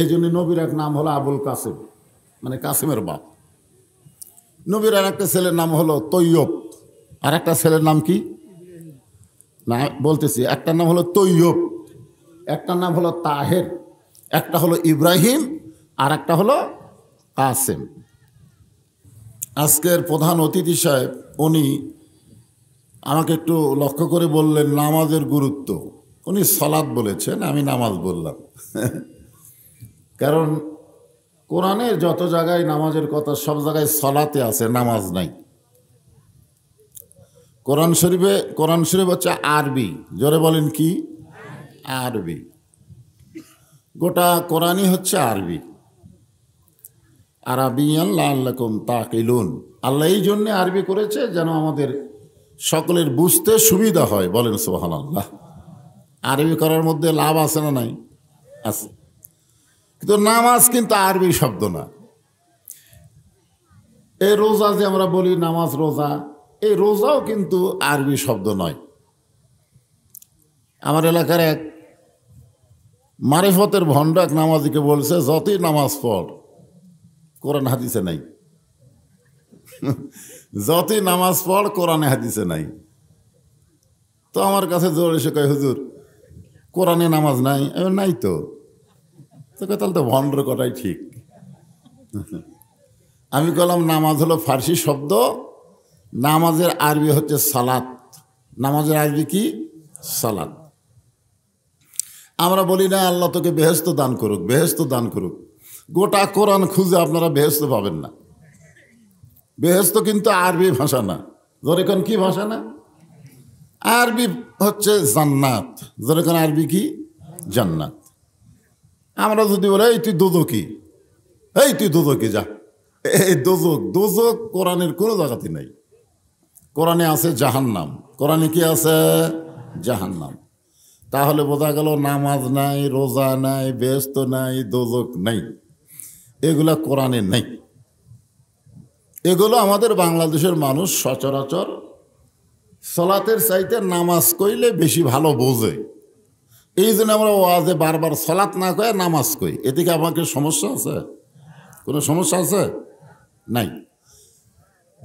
এই জন্য নবীর এক নাম হলো আবুল কাসিম মানে কাসিমের বাপ নবীর আর একটা ছেলের নাম হলো তৈয়ব আর একটা ছেলের নাম কি না বলতেছি একটা নাম হলো তৈয়ব একটা নাম হলো তাহের একটা হলো ইব্রাহিম আর একটা হলো কাসেম আজকের প্রধান অতিথি সাহেব উনি আমাকে একটু লক্ষ্য করে বললেন নামাজের গুরুত্ব উনি সলাদ বলেছেন আমি নামাজ বললাম কারণ কোরআনের যত জায়গায় নামাজের কথা সব জায়গায় সলাতে আছে নামাজ নাই কোরআন শরীফে কোরআন শরীফ হচ্ছে আরবি জোরে বলেন কি আরবি গোটা কোরআনই হচ্ছে আরবি আরবিয়ান লাল্লাকুম তাকিলুন আল্লাহ এই জন্যে আরবি করেছে যেন আমাদের সকলের বুঝতে সুবিধা হয় বলেন সোহান আল্লাহ আরবি করার মধ্যে লাভ আছে না নাই আছে কিন্তু নামাজ কিন্তু আরবি শব্দ না এই রোজা যে আমরা বলি নামাজ রোজা এই রোজাও কিন্তু আরবি শব্দ নয় আমার এলাকার এক মারেফতের ভণ্ড এক নামাজিকে বলছে যতই নামাজ পড় কোরআন হাদিসে নাই যতই নামাজ পড় কোরআনে হাদিসে নাই তো আমার কাছে জোর এসে কয় হুজুর কোরআনে নামাজ নাই নাই তো তোকে তাহলে তো ভণ্ড করাই ঠিক আমি বললাম নামাজ হলো ফার্সি শব্দ নামাজের আরবি হচ্ছে সালাত নামাজের আরবি কি সালাত আমরা বলি না আল্লাহ তোকে বেহেস্ত দান করুক বেহেস্ত দান করুক গোটা কোরআন খুঁজে আপনারা বেহেস্ত পাবেন না বেহেস্ত কিন্তু আরবি ভাষা না কোন কি ভাষা না আরবি হচ্ছে জান্নাত কোন আরবি কি জান্নাত আমরা যদি বলে এই তুই দোজকি এই তুই দোজকি যা এই দোজক দোজক কোরআনের কোনো জায়গাতে নাই কোরআনে আছে জাহান্নাম কোরআনে কি আছে জাহান্নাম তাহলে বোঝা গেল নামাজ নাই রোজা নাই ব্যস্ত নাই দোজক নাই এগুলা কোরআনে নেই এগুলো আমাদের বাংলাদেশের মানুষ সচরাচর সলাতের চাইতে নামাজ কইলে বেশি ভালো বোঝে এই জন্য আমরা ওয়াজে বারবার সলাৎ না করে নামাজ কই এতে কি আমাকে সমস্যা আছে কোনো সমস্যা আছে নাই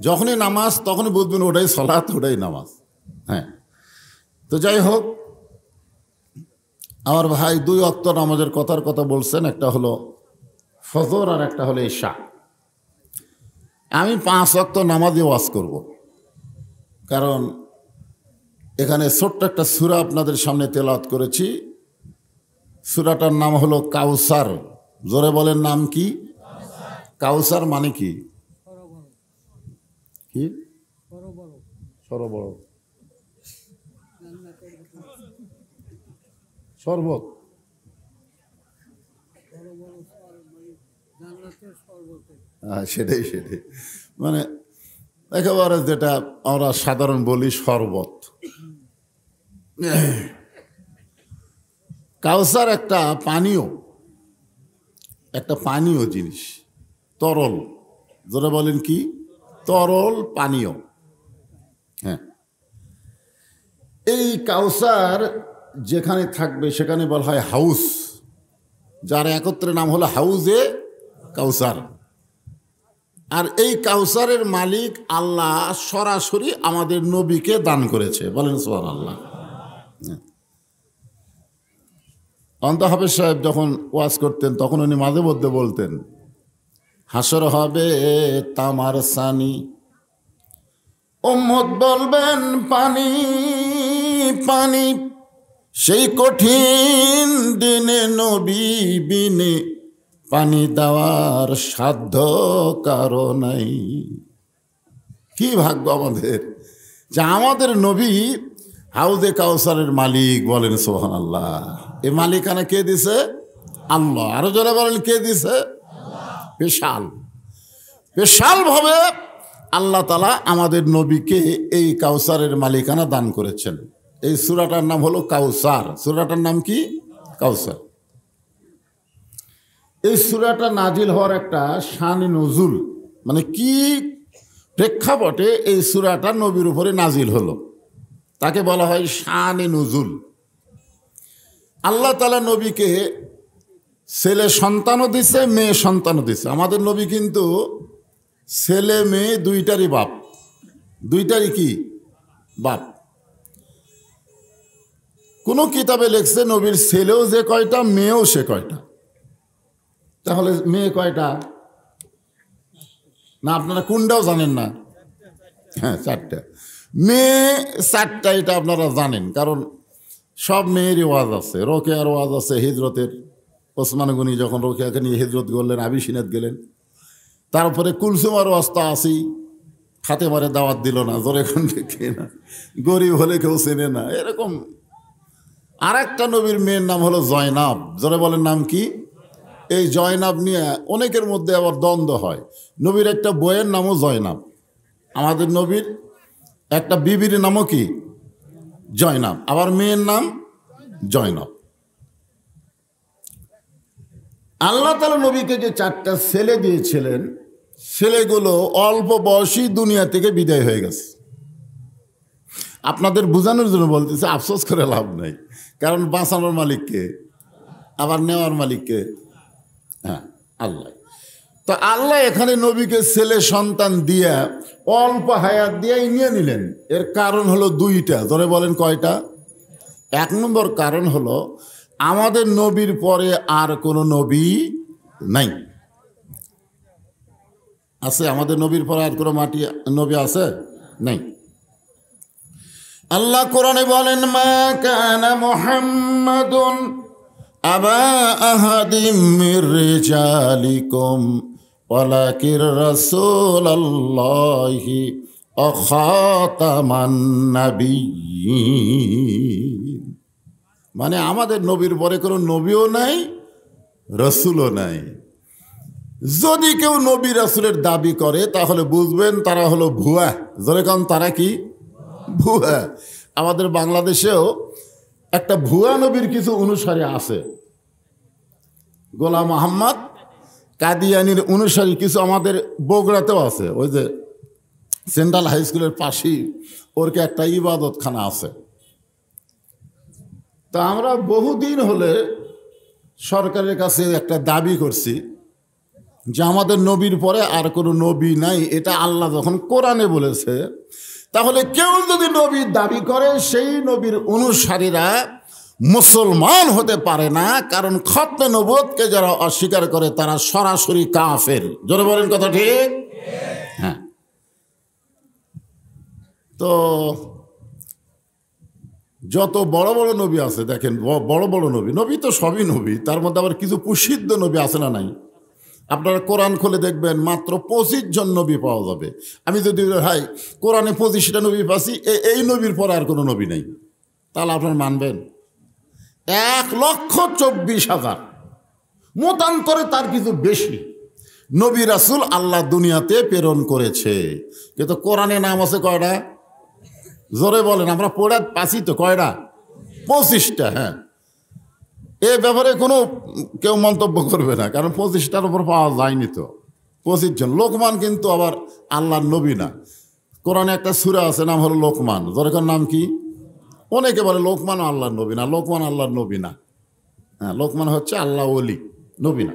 যখনই নামাজ তখনই বুঝবেন ওটাই সলাৎ ওটাই নামাজ হ্যাঁ তো যাই হোক আমার ভাই দুই অক্ত নামাজের কথার কথা বলছেন একটা হলো ফজর আর একটা হলো ঈশা আমি পাঁচ অক্ত নামাজে ওয়াজ করব কারণ এখানে ছোট্ট একটা সুরা আপনাদের সামনে তেলাত করেছি সুরাটার নাম হলো কাউসার জোরে বলেন নাম কি কাউসার মানে কি সরবর শরবত হ্যাঁ সেটাই সেটাই মানে একেবারে যেটা আমরা সাধারণ বলি শরবত কাউসার একটা পানীয় একটা পানীয় জিনিস তরল যারা বলেন কি তরল পানীয় হ্যাঁ এই কাউসার যেখানে থাকবে সেখানে বলা হয় হাউস যার একত্রে নাম হলো এ কাউসার আর এই কাউসারের মালিক আল্লাহ সরাসরি আমাদের নবীকে দান করেছে বলেন সোহান আল্লাহ হ্যাঁ। অন্ত হাফেজ সাহেব যখন ওয়াজ করতেন তখন উনি মাঝে মধ্যে বলতেন হাসর হবে তামার সানি ওম্মত বলবেন পানি পানি সেই কঠিন দিনে নবী বিনে পানি দেওয়ার সাধ্য কারো নাই কি ভাগ্য আমাদের যে আমাদের নবী হাউজে কাউসারের মালিক বলেন সোহান আল্লাহ এ মালিকানা কে দিছে আল্লাহ আরো যারা বলেন কে দিছে বিশাল ভাবে আল্লাহ তালা আমাদের নবীকে এই কাউসারের মালিকানা দান করেছেন এই সুরাটার নাম হলো কাউসার সুরাটার নাম কি কাউসার এই সুরাটা নাজিল হওয়ার একটা শান নজুল মানে কি প্রেক্ষাপটে এই সুরাটা নবীর উপরে নাজিল হলো তাকে বলা হয় শান নজুল আল্লাহ তালা নবীকে ছেলে সন্তানও দিছে মেয়ে সন্তানও দিছে আমাদের নবী কিন্তু ছেলে মেয়ে দুইটারই বাপ দুইটারই কি বাপ কোনো কিতাবে লেখছে নবীর ছেলেও যে কয়টা মেয়েও সে কয়টা তাহলে মেয়ে কয়টা না আপনারা কোনটাও জানেন না হ্যাঁ চারটা মেয়ে চারটা এটা আপনারা জানেন কারণ সব মেয়েরই ওয়াজ আছে রোকেয়ার ওয়াজ আছে হিজরতের ওসমান গুনি যখন রোকেয়াকে নিয়ে হিজরত করলেন আবিসিনাত গেলেন তারপরে কুলসুমার ওয়াজটা আসি হাতে মারে দাওয়াত দিল না জোরে খন্ডে না গরিব হলে কেউ চেনে না এরকম আর একটা নবীর মেয়ের নাম হলো জয়নাব জোরে বলেন নাম কি এই জয়নাব নিয়ে অনেকের মধ্যে আবার দ্বন্দ্ব হয় নবীর একটা বইয়ের নামও জয়নাব আমাদের নবীর একটা বিবির নামও কি জয়নাব আবার মেয়ের নাম জয়নব আল্লাহ তালা নবীকে যে চারটা ছেলে দিয়েছিলেন ছেলেগুলো অল্প বয়সী দুনিয়া থেকে বিদায় হয়ে গেছে আপনাদের বোঝানোর জন্য বলতেছে আফসোস করে লাভ নেই কারণ বাঁচানোর মালিককে আবার নেওয়ার মালিককে হ্যাঁ আল্লাহ তো আল্লাহ এখানে নবীকে ছেলে সন্তান দিয়া অল্প হায়াত দিয়াই নিয়ে নিলেন এর কারণ হলো দুইটা ধরে বলেন কয়টা এক নম্বর কারণ হলো আমাদের নবীর পরে আর কোনো নবী নাই আছে আমাদের নবীর পরে আর কোনো মাটি নবী আছে নাই আল্লাহ কোরআনে বলেন মা কান মোহাম্মদুন আবা আহাদিম রিজালিকুম ولكن رسول الله অখাতাম মানে আমাদের নবীর পরে কোনো নবীও নাই রসুলও নাই যদি কেউ নবী রাসুলের দাবি করে তাহলে বুঝবেন তারা হলো ভুয়া কারণ তারা কি ভুয়া আমাদের বাংলাদেশেও একটা ভুয়া নবীর কিছু অনুসারে আছে গোলাম আহম্মদ কাদিয়ানির অনুসারী কিছু আমাদের বগুড়াতেও আছে ওই যে সেন্ট্রাল হাই স্কুলের পাশেই ওরকে একটা ইবাদতখানা আছে তা আমরা বহুদিন হলে সরকারের কাছে একটা দাবি করছি যে আমাদের নবীর পরে আর কোনো নবী নাই এটা আল্লাহ যখন কোরআনে বলেছে তাহলে কেউ যদি নবীর দাবি করে সেই নবীর অনুসারীরা মুসলমান হতে পারে না কারণ খতনে নবোধকে যারা অস্বীকার করে তারা সরাসরি কাফের জোরে বলেন কথা ঠিক হ্যাঁ তো যত বড় বড় নবী আছে দেখেন বড় বড় নবী নবী তো সবই নবী তার মধ্যে আবার কিছু প্রসিদ্ধ নবী আছে না নাই আপনারা কোরআন খুলে দেখবেন মাত্র পঁচিশ জন নবী পাওয়া যাবে আমি যদি ভাই কোরআনে পঁচিশটা নবী পাচ্ছি এই নবীর পরে আর কোনো নবী নেই তাহলে আপনার মানবেন এক লক্ষ চব্বিশ হাজার মতান্তরে তার কিছু বেশি নবী রাসুল আল্লাহ দুনিয়াতে প্রেরণ করেছে কিন্তু কোরআনে নাম আছে কয়টা জোরে বলেন আমরা পড়া পাচ্ছি তো কয়টা পঁচিশটা হ্যাঁ এ ব্যাপারে কোনো কেউ মন্তব্য করবে না কারণ পঁচিশটার উপর পাওয়া যায়নি তো পঁচিশ জন লোকমান কিন্তু আবার আল্লাহর নবী না কোরআনে একটা সুরা আছে নাম হলো লোকমান জোরেকার নাম কি অনেকে বলে লোকমান আল্লাহ নবী না লোকমান আল্লাহ নবী না হ্যাঁ লোকমান হচ্ছে আল্লাহ অলি নবী না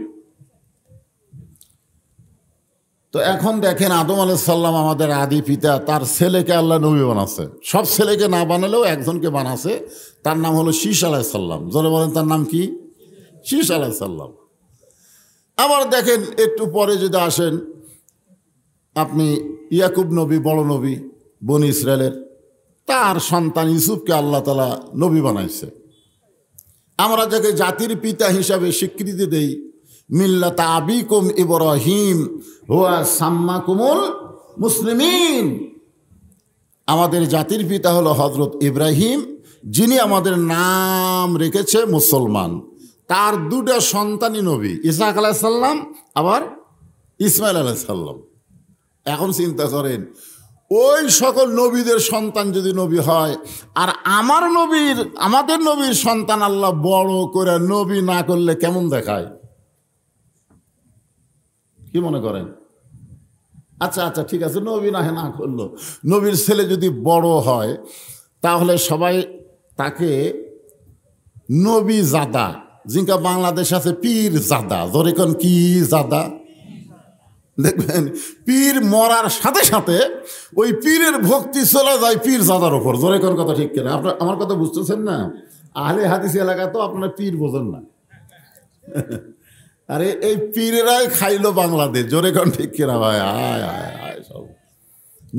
তো এখন দেখেন আদম আলাইসাল্লাম আমাদের আদি পিতা তার ছেলেকে আল্লাহ নবী বানাচ্ছে সব ছেলেকে না বানালেও একজনকে বানাছে তার নাম হলো শীষ আলাইসাল্লাম জোরে বলেন তার নাম কি শীষ আলাইসাল্লাম আবার দেখেন একটু পরে যদি আসেন আপনি ইয়াকুব নবী বড় নবী বনি ইসরায়েলের তার সন্তান ইউসুফকে আল্লাহ তালা নবী বানাইছে আমরা যাকে জাতির পিতা হিসাবে স্বীকৃতি দেই মিল্লাতা আবিকুম ইব্রাহিম হুয়া সাম্মা কুমুল মুসলিমিন আমাদের জাতির পিতা হলো হজরত ইব্রাহিম যিনি আমাদের নাম রেখেছে মুসলমান তার দুটা সন্তানই নবী ইসাক সাল্লাম আবার ইসমাইল সাল্লাম এখন চিন্তা করেন ওই সকল নবীদের সন্তান যদি নবী হয় আর আমার নবীর আমাদের নবীর সন্তান আল্লাহ বড় করে নবী না করলে কেমন দেখায় কি মনে করেন আচ্ছা আচ্ছা ঠিক আছে নবী না না করলো নবীর ছেলে যদি বড় হয় তাহলে সবাই তাকে নবী জাদা জিঙ্কা বাংলাদেশ আছে পীর জাদা ধরে কি জাদা দেখবেন পীর মরার সাথে সাথে ওই পীরের ভক্তি চলে যায় পীর জাদার ওপর জোরে কথা ঠিক কেনা আপনার আমার কথা বুঝতেছেন না আহলে হাদিস এলাকা তো আপনারা পীর বোঝেন না আরে এই পীরেরাই খাইলো বাংলাদেশ জোরে কর ঠিক কেনা ভাই আয় আয় আয় সব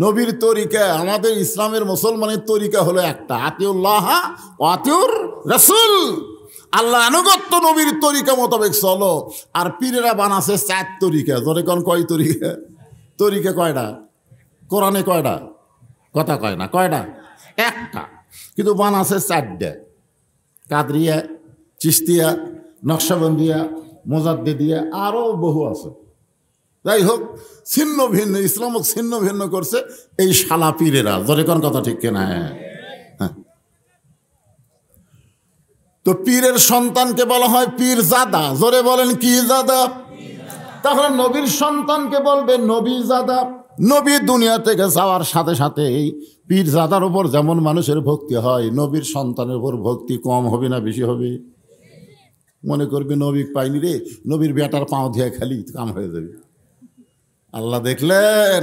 নবীর তরিকা আমাদের ইসলামের মুসলমানের তরিকা হলো একটা আতিউল্লাহা আতিউর রসুল আল্লাহ আনুগত্য নবীর তরিকা মোতাবেক চলো আর পীরেরা বানাছে চার তরিকা ধরে কোন কয় তরিকা তরিকা কয়টা কোরআনে কয়টা কথা কয় না কয়টা একটা কিন্তু বানাছে চারটে কাদরিয়া চিস্তিয়া নকশাবন্দিয়া দিয়া আরও বহু আছে যাই হোক ছিন্ন ভিন্ন ইসলামক ছিন্ন ভিন্ন করছে এই শালা পীরেরা ধরে কোন কথা ঠিক কেনা হ্যাঁ তো পীরের সন্তানকে বলা হয় পীর জাদা জোরে বলেন কি জাদা তাহলে নবীর সন্তানকে বলবে নবী জাদা নবী দুনিয়া থেকে যাওয়ার সাথে সাথে এই পীর জাদার উপর যেমন মানুষের ভক্তি হয় নবীর সন্তানের উপর ভক্তি কম হবে না বেশি হবে মনে করবে নবী পাইনি রে নবীর বেটার পাঁও দিয়ে খালি কাম হয়ে যাবে আল্লাহ দেখলেন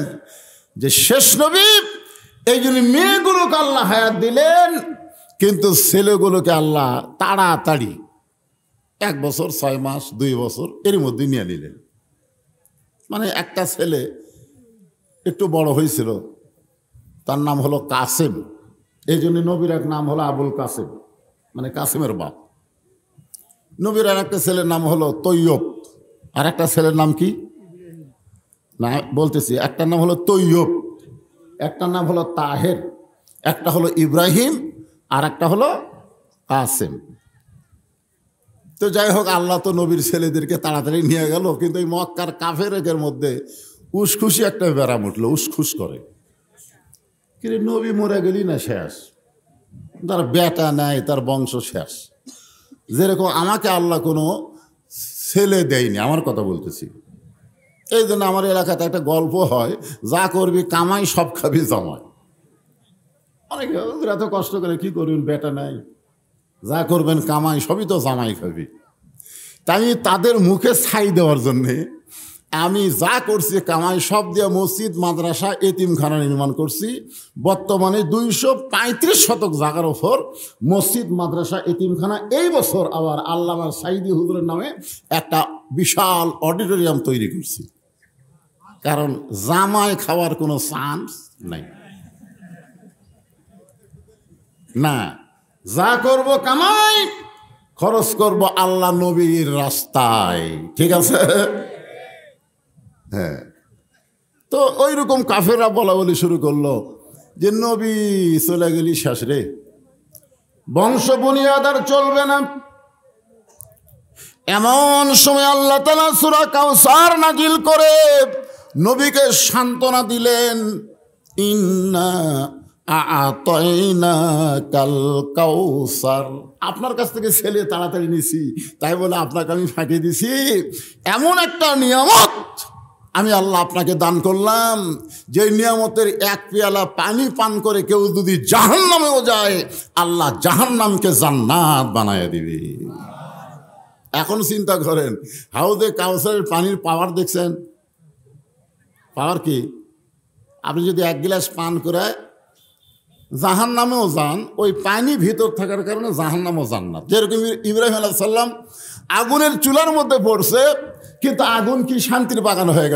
যে শেষ নবী এই জন্য মেয়েগুলোকে আল্লাহ হায়াত দিলেন কিন্তু ছেলেগুলোকে আল্লাহ তাড়াতাড়ি এক বছর ছয় মাস দুই বছর এর মধ্যে নিয়ে নিলেন মানে একটা ছেলে একটু বড় হয়েছিল তার নাম হলো কাসেম এই জন্য নবীর এক নাম হলো আবুল কাসেম মানে কাসেমের বাপ নবীর আর একটা ছেলের নাম হলো তৈয়ব আর একটা ছেলের নাম কি না বলতেছি একটা নাম হলো তৈয়ব একটা নাম হলো তাহের একটা হলো ইব্রাহিম আর একটা হলো কাসেম তো যাই হোক আল্লাহ তো নবীর ছেলেদেরকে তাড়াতাড়ি নিয়ে গেল কিন্তু এই মক্কার একের মধ্যে উসখুসি একটা বেড়া উঠলো উসখুস করে কিন্তু নবী মরে গেলি না শেষ তার বেটা নেয় তার বংশ শেষ যেরকম আমাকে আল্লাহ কোনো ছেলে দেয়নি আমার কথা বলতেছি এই জন্য আমার এলাকাতে একটা গল্প হয় যা করবি কামাই সব খাবি জমায় অনেকে এত কষ্ট করে কি করবেন বেটা নাই যা করবেন কামাই সবই তো জামাই খাবি তাই তাদের মুখে ছাই দেওয়ার জন্যে আমি যা করছি কামাই সব দিয়ে মসজিদ মাদ্রাসা এতিমখানা নির্মাণ করছি বর্তমানে দুইশো পঁয়ত্রিশ শতক জায়গার ওপর মসজিদ মাদ্রাসা এতিমখানা এই বছর আবার আল্লামার সাইদি হুদুরের নামে একটা বিশাল অডিটোরিয়াম তৈরি করছি কারণ জামাই খাওয়ার কোনো চান্স নাই না যা করব কামাই খরচ করব আল্লাহ নবীর রাস্তায় ঠিক আছে হ্যাঁ তো ওই রকম কাফেরা বলা বলি শুরু করলো যে নবী চলে গেলি শাসরে বংশ বুনিয়াদ আর চলবে না এমন সময় আল্লাহ তালা সুরা কাউসার নাজিল করে নবীকে সান্ত্বনা দিলেন ইন্না আপনার কাছ থেকে ছেলে তাড়াতাড়ি নিছি তাই বলে আপনাকে আমি ফাঁকি দিছি এমন একটা নিয়ামত আমি আল্লাহ আপনাকে দান করলাম যে নিয়ামতের এক পেয়ালা পানি পান করে কেউ যদি জাহান নামেও যায় আল্লাহ জাহান নামকে জান্নাত বানায় দিবে এখন চিন্তা করেন হাউদে কাউসারের পানির পাওয়ার দেখছেন পাওয়ার কি আপনি যদি এক গ্লাস পান করে জাহান নামেও যান ওই পানি ভিতর থাকার কারণে জাহান যান না যেরকম ইব্রাহিম আলাহ সাল্লাম আগুনের চুলার মধ্যে পড়ছে কিন্তু আগুন কি শান্তির বাগান হয়ে গেল